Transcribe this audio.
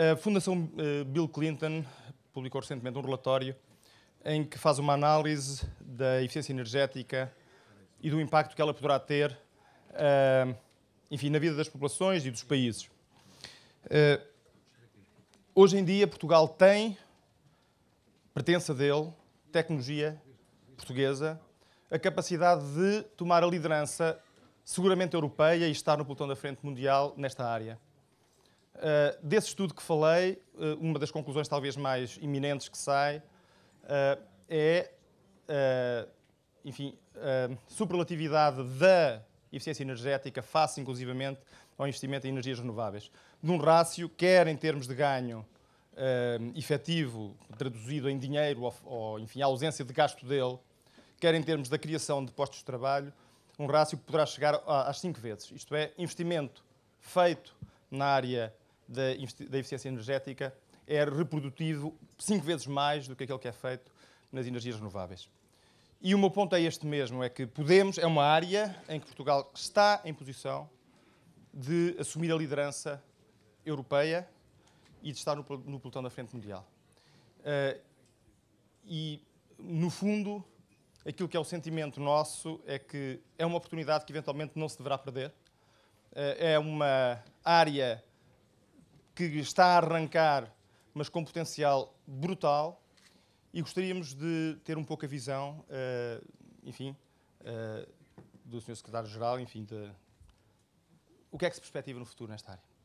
A Fundação eh, Bill Clinton publicou recentemente um relatório em que faz uma análise da eficiência energética e do impacto que ela poderá ter, eh, enfim, na vida das populações e dos países. Eh, hoje em dia, Portugal tem, pertença dele, tecnologia portuguesa, a capacidade de tomar a liderança seguramente europeia e estar no pelotão da frente mundial nesta área. Eh, desse estudo que falei, uh, uma das conclusões talvez mais iminentes que sai uh, é, enfim, a superlatividade da eficiência energética face, inclusivamente, ao investimento em energias renováveis. Num rácio, quer em termos de ganho efetivo, traduzido em dinheiro, ou, ou, enfim, a ausência de gasto dele, quer em termos da criação de postos de trabalho, um rácio que poderá chegar às cinco vezes. Isto é, investimento feito na área da, da eficiência energética é reprodutivo cinco vezes mais do que aquele que é feito nas energias renováveis. E o meu ponto é este mesmo, é que podemos, é uma área em que Portugal está em posição de assumir a liderança europeia e de estar no, no pelotão da frente mundial. Uh, e, no fundo, aquilo que é o sentimento nosso é que é uma oportunidade que eventualmente não se deverá perder. Uh, é uma área que está a arrancar, mas com potencial brutal, e gostaríamos de ter um pouco a visão, uh, enfim, uh, do Sr. Secretário-Geral, enfim, de, o que é que se perspectiva no futuro nesta área.